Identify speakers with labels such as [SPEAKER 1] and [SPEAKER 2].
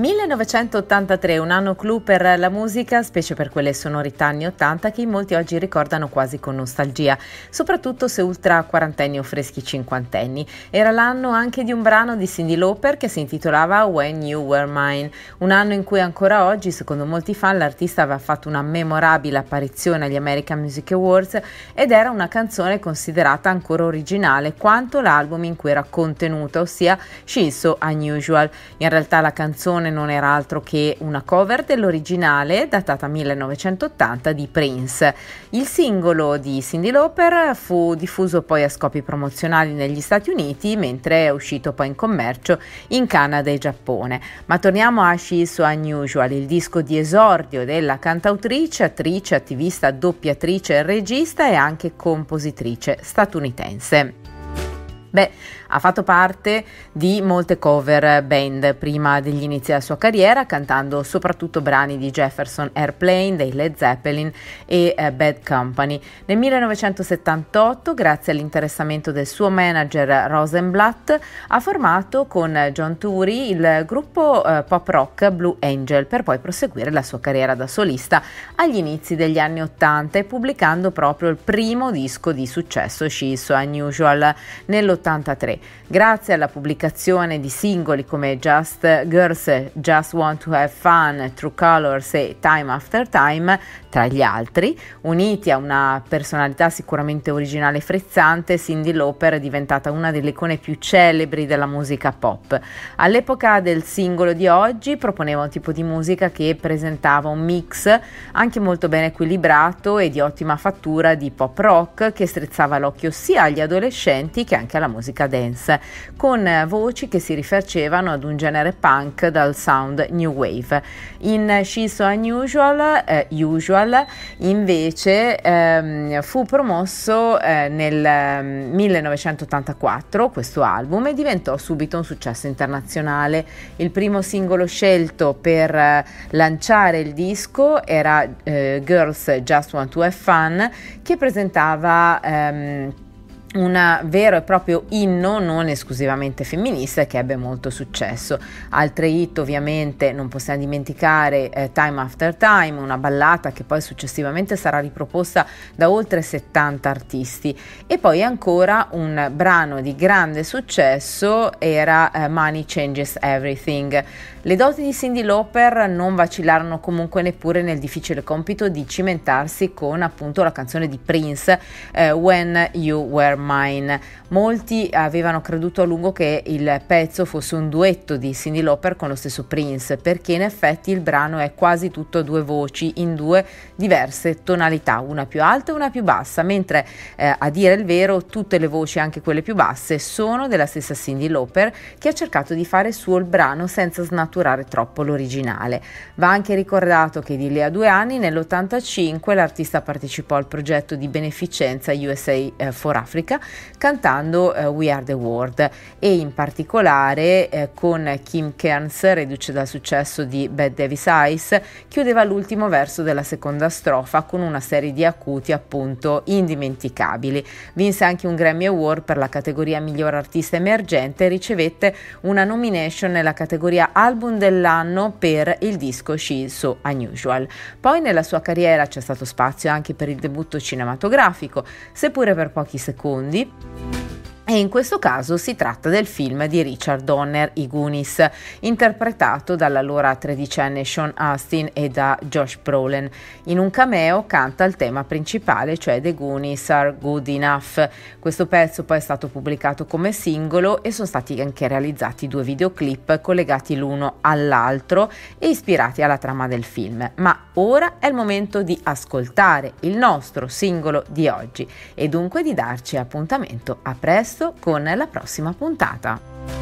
[SPEAKER 1] 1983, un anno clou per la musica, specie per quelle sonorità anni 80 che in molti oggi ricordano quasi con nostalgia, soprattutto se ultra quarantenni o freschi cinquantenni. Era l'anno anche di un brano di Cindy Lauper che si intitolava When You Were Mine, un anno in cui ancora oggi, secondo molti fan, l'artista aveva fatto una memorabile apparizione agli American Music Awards ed era una canzone considerata ancora originale quanto l'album in cui era contenuta, ossia She's So Unusual. In realtà la canzone canzone non era altro che una cover dell'originale datata 1980 di Prince. Il singolo di Cyndi Lauper fu diffuso poi a scopi promozionali negli Stati Uniti, mentre è uscito poi in commercio in Canada e Giappone. Ma torniamo a She's So Unusual, il disco di esordio della cantautrice, attrice, attivista, doppiatrice, regista e anche compositrice statunitense. Beh, ha fatto parte di molte cover band prima degli inizi della sua carriera, cantando soprattutto brani di Jefferson Airplane, dei Led Zeppelin e eh, Bad Company. Nel 1978, grazie all'interessamento del suo manager Rosenblatt, ha formato con John Turi il gruppo eh, pop rock Blue Angel per poi proseguire la sua carriera da solista agli inizi degli anni 80 e pubblicando proprio il primo disco di successo She's So Unusual nell'83 grazie alla pubblicazione di singoli come Just Girls, Just Want to Have Fun, True Colors e Time After Time, tra gli altri, uniti a una personalità sicuramente originale e frezzante, Cindy Lauper è diventata una delle icone più celebri della musica pop. All'epoca del singolo di oggi proponeva un tipo di musica che presentava un mix anche molto ben equilibrato e di ottima fattura di pop rock che strizzava l'occhio sia agli adolescenti che anche alla musica dance dance, con voci che si rifacevano ad un genere punk dal sound new wave. In She's So Unusual, eh, usual, invece ehm, fu promosso eh, nel 1984 ehm, questo album e diventò subito un successo internazionale. Il primo singolo scelto per eh, lanciare il disco era eh, Girls Just Want to Have Fun che presentava ehm, un vero e proprio inno non esclusivamente femminista che ebbe molto successo. Altre hit ovviamente non possiamo dimenticare eh, Time After Time, una ballata che poi successivamente sarà riproposta da oltre 70 artisti e poi ancora un brano di grande successo era eh, Money Changes Everything. Le doti di Cindy Lauper non vacillarono comunque neppure nel difficile compito di cimentarsi con appunto la canzone di Prince eh, When You Were Mine. Molti avevano creduto a lungo che il pezzo fosse un duetto di Cindy Lauper con lo stesso Prince, perché in effetti il brano è quasi tutto a due voci in due diverse tonalità, una più alta e una più bassa, mentre eh, a dire il vero tutte le voci, anche quelle più basse, sono della stessa Cindy Lauper che ha cercato di fare suo il brano senza snaturare troppo l'originale. Va anche ricordato che di lì a due anni, nell'85, l'artista partecipò al progetto di beneficenza USA eh, for Africa America cantando eh, We Are the World e in particolare eh, con Kim Kearns, reduce dal successo di Bad Davis Ice, chiudeva l'ultimo verso della seconda strofa con una serie di acuti appunto indimenticabili. Vinse anche un Grammy Award per la categoria miglior artista emergente e ricevette una nomination nella categoria album dell'anno per il disco She's So Unusual. Poi nella sua carriera c'è stato spazio anche per il debutto cinematografico, seppure per pochi secondi Mondi. E in questo caso si tratta del film di Richard Donner, I Goonies, interpretato dall'allora tredicenne Sean Astin e da Josh Brolin. In un cameo canta il tema principale, cioè The Goonies Are Good Enough. Questo pezzo poi è stato pubblicato come singolo e sono stati anche realizzati due videoclip collegati l'uno all'altro e ispirati alla trama del film. Ma ora è il momento di ascoltare il nostro singolo di oggi e dunque di darci appuntamento a presto presto con la prossima puntata.